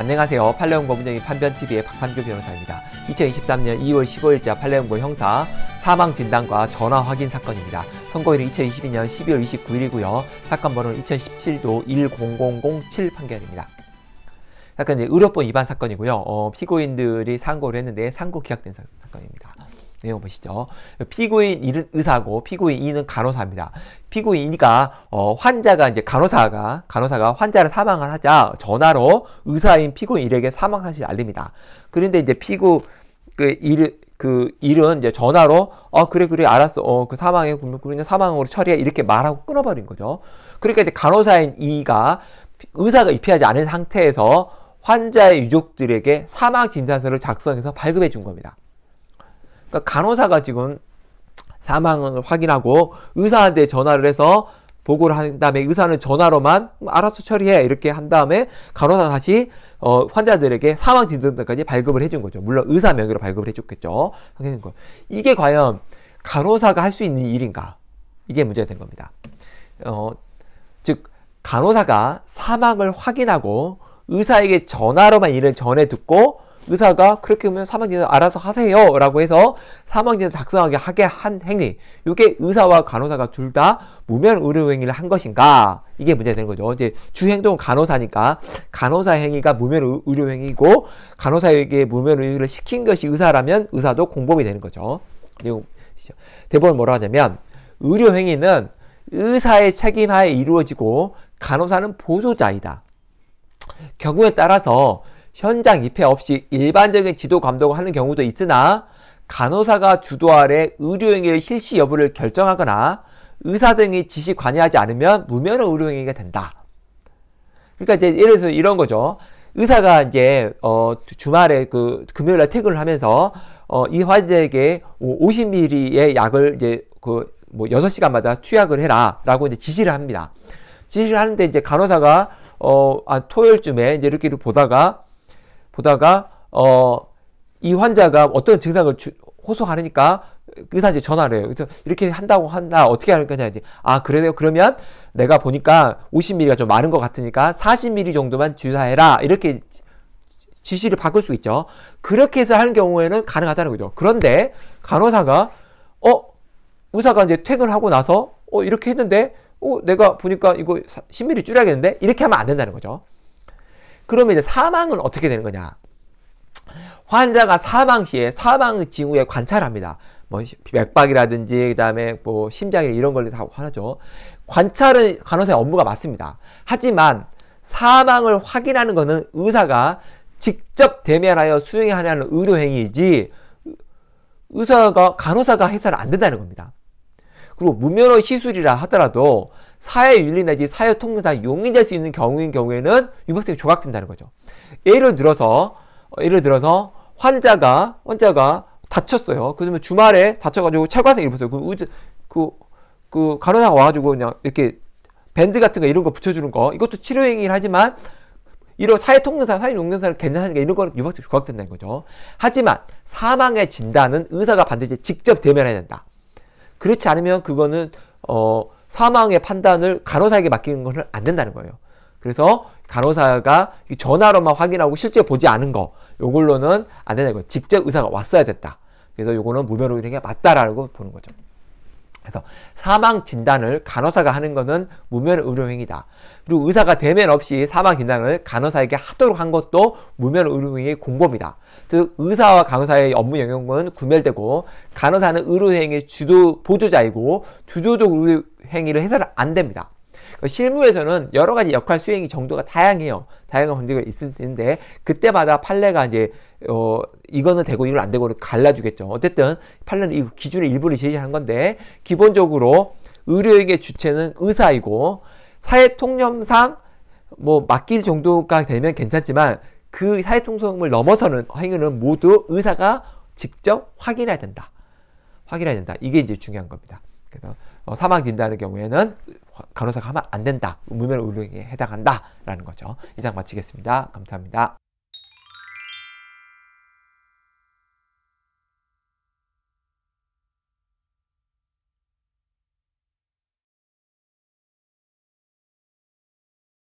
안녕하세요. 팔레온고 문정인 판변TV의 박판규 변호사입니다. 2023년 2월 15일자 팔레온고 형사 사망 진단과 전화 확인 사건입니다. 선고일은 2022년 12월 29일이고요. 사건 번호는 2017도 10007 판결입니다. 약간 이제 의료법 위반 사건이고요. 어, 피고인들이 상고를 했는데 상고 기각된 사건입니다. 내용 보시죠. 피고인 1은 의사고 피고인 2는 간호사입니다. 피고인 이니까 어, 환자가 이제 간호사가 간호사가 환자를 사망을 하자 전화로 의사인 피고인 1에게 사망 사실을 알립니다. 그런데 이제 피고 그 1, 그 1은 이제 전화로 어 그래 그래 알았어 어 그 사망에 그러면 사망으로 처리해 이렇게 말하고 끊어버린 거죠. 그러니까 이제 간호사인 2가 의사가 입회하지 않은 상태에서 환자의 유족들에게 사망 진단서를 작성해서 발급해 준 겁니다. 그러니까 간호사가 지금 사망을 확인하고 의사한테 전화를 해서 보고를 한 다음에 의사는 전화로만 알아서 처리해 이렇게 한 다음에 간호사 다시 어, 환자들에게 사망 진단까지 발급을 해 준 거죠. 물론 의사 명의로 발급을 해줬겠죠. 하는 거. 이게 과연 간호사가 할 수 있는 일인가? 이게 문제가 된 겁니다. 어, 즉 간호사가 사망을 확인하고 의사에게 전화로만 일을 전해 듣고 의사가 그렇게 하면 사망진단 알아서 하세요 라고 해서 사망진단 작성하게 하게 한 행위 이게 의사와 간호사가 둘 다 무면 의료행위를 한 것인가 이게 문제 되는 거죠 이제 주행동은 간호사니까 간호사 행위가 무면 의료행위고 간호사에게 무면 의료를 시킨 것이 의사라면 의사도 공범이 되는 거죠 대법원 뭐라 하냐면 의료행위는 의사의 책임하에 이루어지고 간호사는 보조자이다 경우에 따라서 현장 입회 없이 일반적인 지도 감독을 하는 경우도 있으나 간호사가 주도 아래 의료행위의 실시 여부를 결정하거나 의사 등이 지시 관여하지 않으면 무면허 의료행위가 된다. 그러니까 이제 예를 들어서 이런 거죠. 의사가 이제 어 주말에 그 금요일 날 퇴근을 하면서 어 이 환자에게 50ml의 약을 이제 그뭐 6시간마다 투약을 해라라고 이제 지시를 합니다. 지시를 하는데 이제 간호사가 어 아, 토요일쯤에 이제 이렇게 보다가 보다가 어, 이 환자가 어떤 증상을 주, 호소하니까 의사한테 전화를 해요. 그래서 이렇게 한다고 한다. 어떻게 하는 거냐 이제 아 그래요. 그러면 내가 보니까 50ml가 좀 많은 것 같으니까 40ml 정도만 주사해라. 이렇게 지시를 바꿀 수 있죠. 그렇게 해서 하는 경우에는 가능하다는 거죠. 그런데 간호사가 어 의사가 이제 퇴근하고 나서 어 이렇게 했는데 어 내가 보니까 이거 10ml 줄여야겠는데 이렇게 하면 안 된다는 거죠. 그러면 이제 사망은 어떻게 되는 거냐? 환자가 사망 시에 사망 징후에 관찰합니다. 뭐 맥박이라든지 그다음에 뭐 심장 이런 걸다 하죠. 관찰은 간호사의 업무가 맞습니다. 하지만 사망을 확인하는 것은 의사가 직접 대면하여 수행 하는 의료 행위이지 의사가 간호사가 해서는 안 된다는 겁니다. 그리고 무면허 시술이라 하더라도 사회윤리 내지 사회통념상 용이될 수 있는 경우인 경우에는 유법성이 조각된다는 거죠. 예를 들어서 어, 예를 들어서 환자가 환자가 다쳤어요. 그러면 주말에 다쳐가지고 찰과상 입었어요. 그 의자 그, 그 간호사가 와가지고 그냥 이렇게 밴드 같은 거 이런 거 붙여주는 거 이것도 치료행위긴 하지만 이런 사회통념사, 사회용념사를 괜찮으니까 이런 거는 유방성 조각된다는 거죠. 하지만 사망의 진단은 의사가 반드시 직접 대면해야 된다. 그렇지 않으면 그거는 어 사망의 판단을 간호사에게 맡기는 것은 안 된다는 거예요. 그래서 간호사가 전화로만 확인하고 실제 보지 않은 거, 요걸로는 안 된다는 거예요. 직접 의사가 왔어야 됐다. 그래서 요거는 무면허 운행이 맞다라고 보는 거죠. 그래서 사망 진단을 간호사가 하는 것은 무면 의료행위다. 그리고 의사가 대면 없이 사망 진단을 간호사에게 하도록 한 것도 무면 의료행위의 공범이다. 즉 의사와 간호사의 업무 영역은 구별되고 간호사는 의료행위 의 주도 보조자이고 주도적 의료행위를 해서는 안 됩니다. 그러니까 실무에서는 여러 가지 역할 수행이 정도가 다양해요. 다양한 문제가 있을 텐데 그때마다 판례가 이제 어 이거는 되고 이건 안 되고를 갈라주겠죠. 어쨌든 판례는 이 기준의 일부를 제시한 건데 기본적으로 의료에게 주체는 의사이고 사회 통념상 뭐 맡길 정도가 되면 괜찮지만 그 사회 통념을 넘어서는 행위는 모두 의사가 직접 확인해야 된다. 확인해야 된다. 이게 이제 중요한 겁니다. 그래서 어, 사망 진단의 경우에는 간호사가 하면 안 된다. 무면 허 의료에 해당한다라는 거죠. 이상 마치겠습니다. 감사합니다.